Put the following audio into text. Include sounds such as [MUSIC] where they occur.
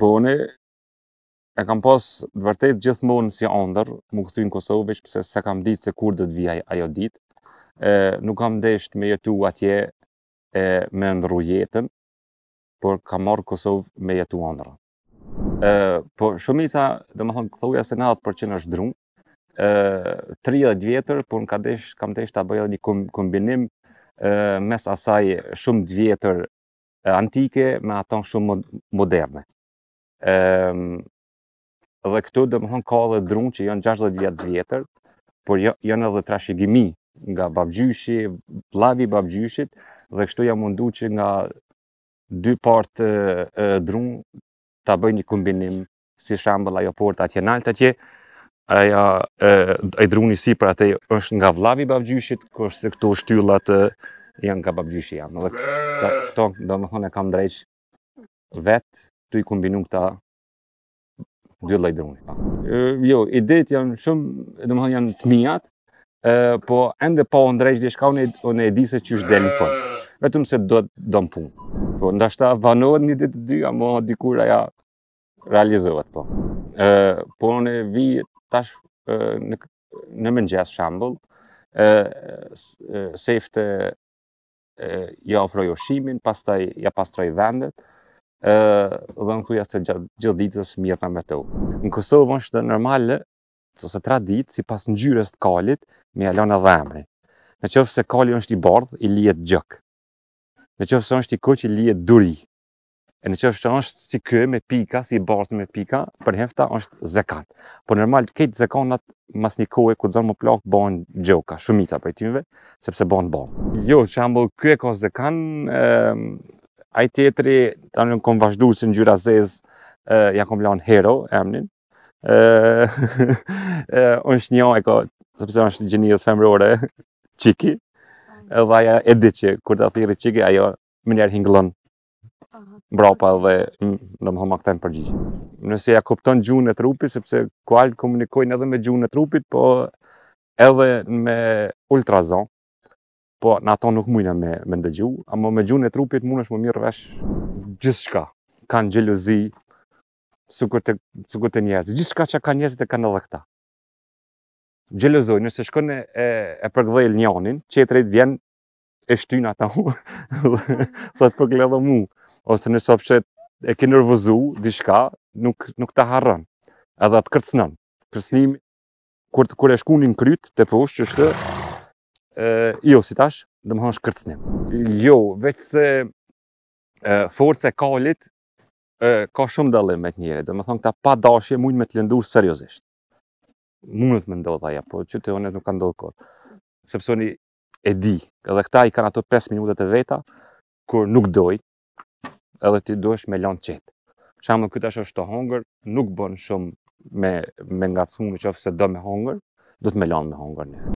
Boni, e kam pas vërtet gjithmonë si ëndër, më këthy në Kosovë, që përse se kam ditë se kur dhëtë të vijaj ajo ditë. Nuk kam deshtë me jetu atje me ndru jetën, por kam marrë Kosovë me jetu ëndërën. Po shumica, dhe më thonë, këthuja se 90% që është drunë, 30 vjetër, por në kam deshtë të bëjë dhe një kombinim mes asaj shumë vjetër antike me aton shumë moderne. Ehm, dhe këtu dhe më thonë ka edhe drun që janë 60 vjet vjetër, por jo, janë edhe trashëgimi nga babgjyshi, vllavi babgjyshit dhe kështu jam mundu që nga dy partë e, ta bëj një kombinim si shembull ajo porta atje naltë atje aja, ai druni si pra atë është nga vllavi babgjyshit kurse këto shtyllat janë nga babgjyshi jam edhe to e kam drejt vet këtu i kombinu këta dy lloj droni. Po. Jo, idet janë shumë, domethënë janë të mia, ë po ende pa ndrej diçka unë unë e di që është shdel në fund. Vetëm se do do të punë. Po ndoshta vanohet një ditë dy ama dikur ajo realizohet po. ë po ne vi tash në në mëngjes shambull, ë safe të ja ofroj ushimin, pastaj ja pastroj vendet, ë dhe në kujas të gjithë ditës mirë me të. Në Kosovë është normal ose tra ditë sipas ngjyrës të kalit me alonë e emri. Në qofë se kali është i bardh, i lijet gjëk. Në qofë se është i kuq, i lijet duri. E në qofë se është si kë me pika, si i bardh me pika, për hefta është zekan. Po normal, kejtë zekanat mas një kohë ku të zonë më plakë, gjoka, shumica për e timve, sepse bojnë bardh. Jo, që ambull, kë e zekan, ehm, Ai teatri tani kom vazhduar si në gjyra zezë, ja kom lanë hero, emnin. [LAUGHS] Unë është një e ka, sepse është gjenijës femrore, [LAUGHS] qiki. Edhe aja e di që, kur të thiri qiki, ajo më hinglon. Aha. brapa dhe në më hëma këta Nëse ja kupton gjunë e trupit, sepse kualë komunikojnë edhe me gjunë e trupit, po edhe me ultrazon, po në ato nuk mujna me, me ndëgju, ama me gjunë e trupit mund është më mirë vesh gjithë shka. Kanë gjeluzi, sukur të, të njezit, gjithë shka që kanë njezit e kanë edhe këta. Gjeluzoj, nëse shkën e, e, e përgdhejlë njanin, që e vjen e shtyn ata mu, dhe [LAUGHS] të përgledhe po mu, ose në ofë që e ke nërvëzu, di shka, nuk, nuk të harën, edhe të kërcënën. Kërcënim, kur, kur e shkunin kryt, të përshë që shtë, jo, si tash, dhe më thonë shkërcnim. Jo, veç se forcë e kalit ka shumë dalim me të njëre, dhe më thonë këta pa dashje mund me të lëndurë seriosisht. Mundët me ndodhë aja, po që të onet nuk ka ndodhë kodë. Sepsoni e di, edhe këta i kanë ato 5 minutet e veta, kur nuk doj, edhe ti dojsh me lanë qetë. Shama këta është është të hongër, nuk bënë shumë me nga të smunë, që ofë se do me hongër, do të me lanë me hongër një.